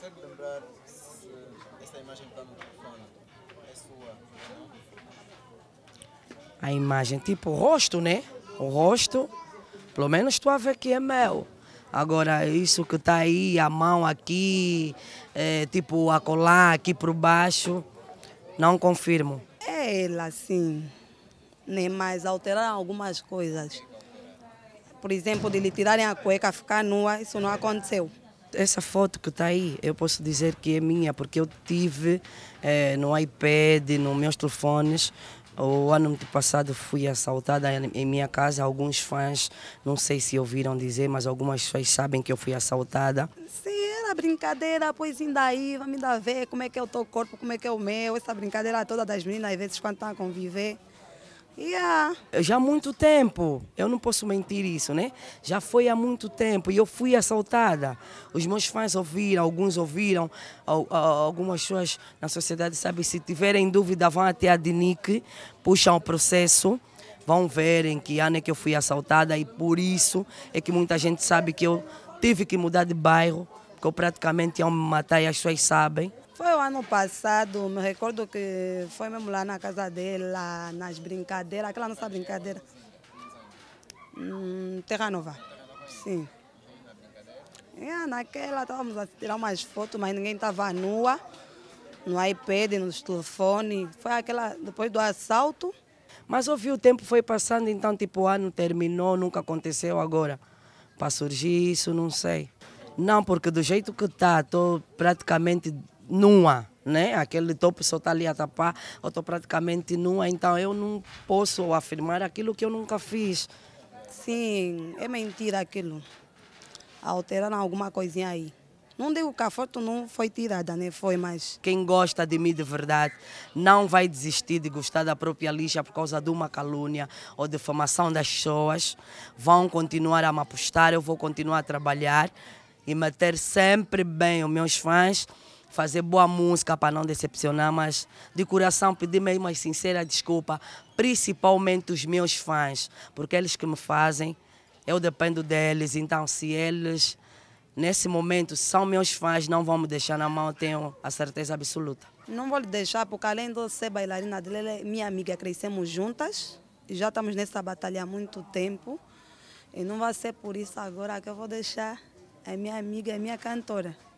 consegue lembrar se essa imagem está no telefone é sua? A imagem, tipo o rosto, né? O rosto, pelo menos tu a ver que é meu. Agora, isso que está aí, a mão aqui, é, tipo a colar aqui por baixo, não confirmo. É ela, sim. Nem mais alteraram algumas coisas. Por exemplo, de lhe tirarem a cueca, ficar nua, isso não aconteceu essa foto que está aí, eu posso dizer que é minha, porque eu tive é, no iPad, nos meus telefones, o ano passado fui assaltada em minha casa. Alguns fãs, não sei se ouviram dizer, mas algumas fãs sabem que eu fui assaltada. Sim, era brincadeira, pois ainda aí, vamos ainda ver como é que é o teu corpo, como é que é o meu. Essa brincadeira toda das meninas, às vezes, quando estão a conviver. Yeah. Já há muito tempo, eu não posso mentir isso, né? Já foi há muito tempo e eu fui assaltada. Os meus fãs ouviram, alguns ouviram, algumas pessoas na sociedade sabem, se tiverem dúvida vão até a DNIC, puxam o processo, vão ver em que ano é que eu fui assaltada e por isso é que muita gente sabe que eu tive que mudar de bairro, porque eu praticamente iam me matar e as pessoas sabem. Foi o ano passado, me recordo que foi mesmo lá na casa dela, nas brincadeiras, aquela nossa brincadeira. Hum, Terra Nova. Sim. É, naquela estávamos a tirar umas fotos, mas ninguém estava nua, no iPad, nos telefones. Foi aquela, depois do assalto. Mas ouvi o tempo foi passando, então tipo o ano terminou, nunca aconteceu agora. Para surgir isso, não sei. Não, porque do jeito que está, estou praticamente nua, né? Aquele topo só está ali a tapar, eu estou praticamente nua, então eu não posso afirmar aquilo que eu nunca fiz. Sim, é mentira aquilo. Alteraram alguma coisinha aí. Não digo que a foto não foi tirada, né? Foi, mas. Quem gosta de mim de verdade não vai desistir de gostar da própria lixa por causa de uma calúnia ou difamação das pessoas. Vão continuar a me apostar, eu vou continuar a trabalhar e manter sempre bem os meus fãs fazer boa música para não decepcionar, mas de coração pedir mesmo uma sincera desculpa, principalmente os meus fãs, porque eles que me fazem, eu dependo deles, então se eles nesse momento são meus fãs, não vão me deixar na mão, tenho a certeza absoluta. Não vou lhe deixar, porque além de ser bailarina dele, ela é minha amiga, crescemos juntas, já estamos nessa batalha há muito tempo, e não vai ser por isso agora que eu vou deixar a minha amiga, a minha cantora.